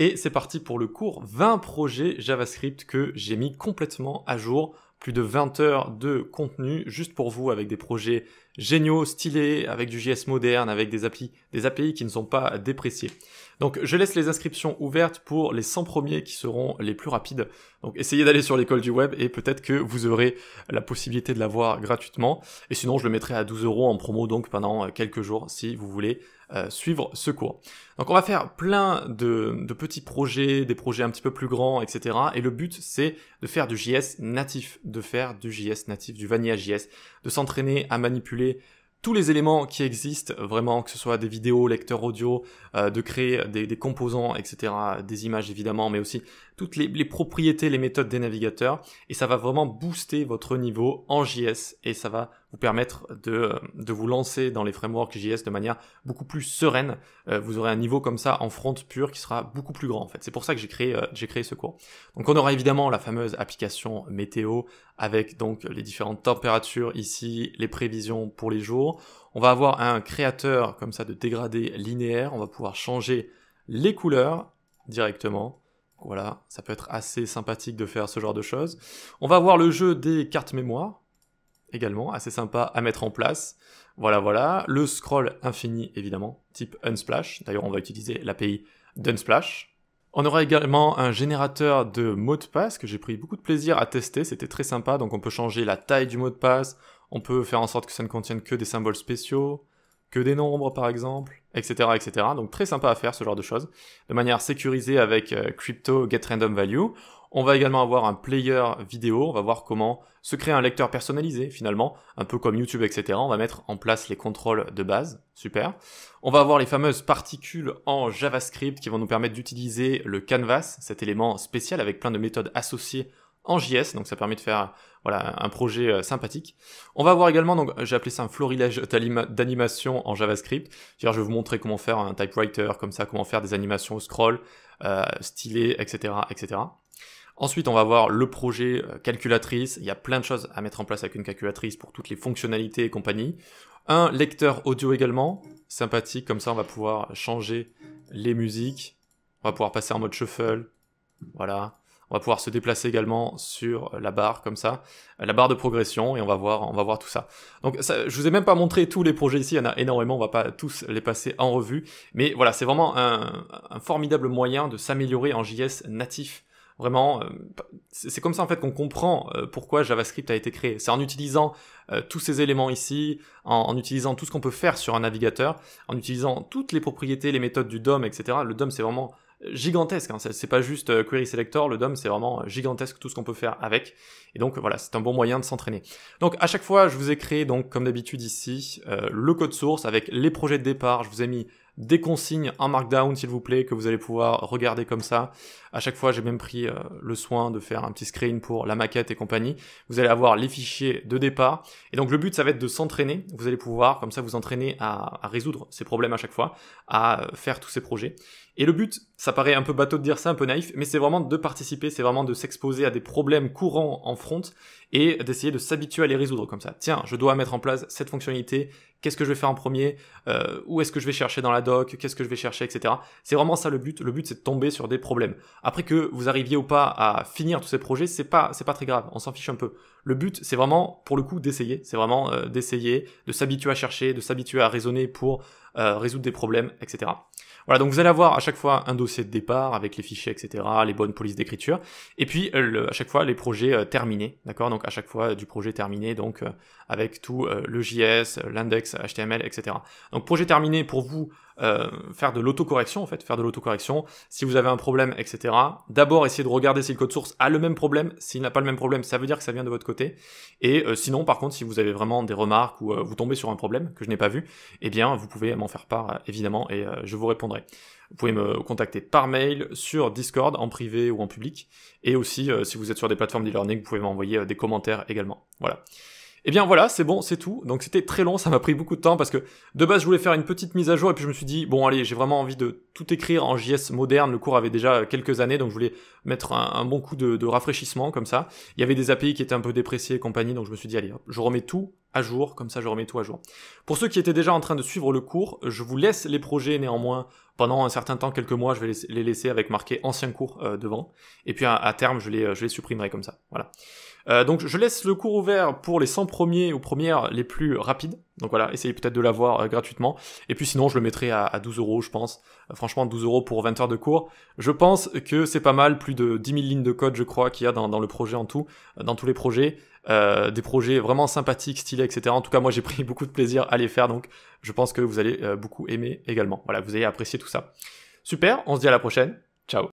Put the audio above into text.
Et c'est parti pour le cours 20 projets JavaScript que j'ai mis complètement à jour plus de 20 heures de contenu juste pour vous avec des projets géniaux, stylés, avec du JS moderne, avec des, applis, des API qui ne sont pas dépréciés. Donc je laisse les inscriptions ouvertes pour les 100 premiers qui seront les plus rapides. Donc essayez d'aller sur l'école du web et peut-être que vous aurez la possibilité de l'avoir gratuitement. Et sinon je le mettrai à 12 euros en promo donc pendant quelques jours si vous voulez euh, suivre ce cours. Donc on va faire plein de, de, petits projets, des projets un petit peu plus grands, etc. Et le but c'est de faire du JS natif de faire du JS natif, du vanilla JS, de s'entraîner à manipuler tous les éléments qui existent, vraiment, que ce soit des vidéos, lecteurs audio, euh, de créer des, composants, etc., des images évidemment, mais aussi toutes les, les, propriétés, les méthodes des navigateurs. Et ça va vraiment booster votre niveau en JS et ça va vous permettre de, euh, de vous lancer dans les frameworks JS de manière beaucoup plus sereine. Euh, vous aurez un niveau comme ça en front pur qui sera beaucoup plus grand en fait. C'est pour ça que j'ai créé, euh, j'ai créé ce cours. Donc on aura évidemment la fameuse application météo avec donc les différentes températures ici, les prévisions pour les jours. On va avoir un créateur comme ça de dégradé linéaire. On va pouvoir changer les couleurs directement. Voilà, ça peut être assez sympathique de faire ce genre de choses. On va avoir le jeu des cartes mémoire également, assez sympa à mettre en place. Voilà, voilà. Le scroll infini, évidemment, type Unsplash. D'ailleurs, on va utiliser l'API d'Unsplash. On aura également un générateur de mots de passe que j'ai pris beaucoup de plaisir à tester, c'était très sympa, donc on peut changer la taille du mot de passe, on peut faire en sorte que ça ne contienne que des symboles spéciaux, que des nombres par exemple, etc. etc. Donc très sympa à faire ce genre de choses, de manière sécurisée avec euh, Crypto Get Random Value. On va également avoir un player vidéo, on va voir comment se créer un lecteur personnalisé finalement, un peu comme YouTube, etc. On va mettre en place les contrôles de base, super. On va avoir les fameuses particules en JavaScript qui vont nous permettre d'utiliser le canvas, cet élément spécial avec plein de méthodes associées en JS, donc ça permet de faire voilà un projet euh, sympathique. On va avoir également donc j'ai appelé ça un florilège d'animation en JavaScript. je vais vous montrer comment faire un typewriter comme ça, comment faire des animations au scroll, euh, stylées, etc., etc. Ensuite, on va voir le projet euh, calculatrice. Il y a plein de choses à mettre en place avec une calculatrice pour toutes les fonctionnalités et compagnie. Un lecteur audio également, sympathique, comme ça on va pouvoir changer les musiques. On va pouvoir passer en mode shuffle. Voilà. On va pouvoir se déplacer également sur euh, la barre comme ça, euh, la barre de progression, et on va voir, on va voir tout ça. Donc ça, je vous ai même pas montré tous les projets ici, il y en a énormément, on va pas tous les passer en revue. Mais voilà, c'est vraiment un, un, formidable moyen de s'améliorer en JS natif Vraiment, euh, c'est comme ça en fait qu'on comprend euh, pourquoi JavaScript a été créé. C'est en utilisant euh, tous ces éléments ici, en, utilisant tout ce qu'on peut faire sur un navigateur, en utilisant toutes les propriétés, les méthodes du DOM, etc. Le DOM, c'est vraiment gigantesque. Hein. C'est pas juste query selector, le DOM, c'est vraiment gigantesque tout ce qu'on peut faire avec. Et donc voilà, c'est un bon moyen de s'entraîner. Donc à chaque fois, je vous ai créé donc comme d'habitude ici le code source avec les projets de départ. Je vous ai mis des consignes en Markdown, s'il vous plaît, que vous allez pouvoir regarder comme ça. À chaque fois, j'ai même pris euh, le soin de faire un petit screen pour la maquette et compagnie. Vous allez avoir les fichiers de départ. Et donc, le but, ça va être de s'entraîner. Vous allez pouvoir, comme ça, vous entraîner à, à, résoudre ces problèmes à chaque fois, à euh, faire tous ces projets. Et le but, ça paraît un peu bateau de dire ça, un peu naïf, mais c'est vraiment de participer, c'est vraiment de s'exposer à des problèmes courants en front et d'essayer de s'habituer à les résoudre comme ça. Tiens, je dois mettre en place cette fonctionnalité, qu'est-ce que je vais faire en premier, euh, où est-ce que je vais chercher dans la doc, qu'est-ce que je vais chercher, etc. C'est vraiment ça le but. Le but, c'est de tomber sur des problèmes. Après que vous arriviez ou pas à finir tous ces projets, c'est pas, c'est pas très grave. On s'en fiche un peu. Le but, c'est vraiment, pour le coup, d'essayer. C'est vraiment euh, d'essayer, de s'habituer à chercher, de s'habituer à raisonner pour euh, résoudre des problèmes, etc. Voilà, donc vous allez avoir à chaque fois un dossier de départ avec les fichiers, etc., les bonnes polices d'écriture, et puis euh, à chaque fois les projets terminés, d'accord Donc à chaque fois du projet terminé, donc avec tout le JS, l'index HTML, etc. Donc projet terminé pour vous, euh, faire de l'autocorrection en fait, faire de l'autocorrection. Si vous avez un problème, etc. D'abord, essayez de regarder si le code source a le même problème. S'il n'a pas le même problème, ça veut dire que ça vient de votre côté. Et euh, sinon, par contre, si vous avez vraiment des remarques ou euh, vous tombez sur un problème que je n'ai pas vu, eh bien, vous pouvez m'en faire part évidemment et je vous répondrai. Vous pouvez me contacter par mail, sur Discord, en privé ou en public. Et aussi, si vous êtes sur des plateformes d'e-learning, vous pouvez m'envoyer des commentaires également. Voilà. Et eh bien voilà, c'est bon, c'est tout. Donc c'était très long, ça m'a pris beaucoup de temps parce que de base je voulais faire une petite mise à jour et puis je me suis dit bon allez, j'ai vraiment envie de tout écrire en JS moderne. Le cours avait déjà quelques années donc je voulais mettre un, bon coup de, rafraîchissement comme ça. Il y avait des API qui étaient un peu dépréciés et compagnie donc je me suis dit allez, je remets tout à jour, comme ça je remets tout à jour. Pour ceux qui étaient déjà en train de suivre le cours, je vous laisse les projets néanmoins pendant un certain temps, quelques mois, je vais les laisser avec marqué ancien cours euh, devant, et puis à, terme je les, euh, je les supprimerai comme ça. Voilà. Euh, donc je laisse le cours ouvert pour les 100 premiers ou premières les plus rapides. Donc voilà, essayez peut-être de l'avoir gratuitement. Et puis sinon, je le mettrai à, 12 euros, je pense. franchement, 12 euros pour 20 heures de cours. Je pense que c'est pas mal, plus de 10 000 lignes de code, je crois, qu'il y a dans le projet en tout, dans tous les projets. Euh, des projets vraiment sympathiques, stylés, etc. En tout cas, moi j'ai pris beaucoup de plaisir à les faire, donc je pense que vous allez euh, beaucoup aimer également. Voilà, vous allez apprécier tout ça. Super, on se dit à la prochaine. Ciao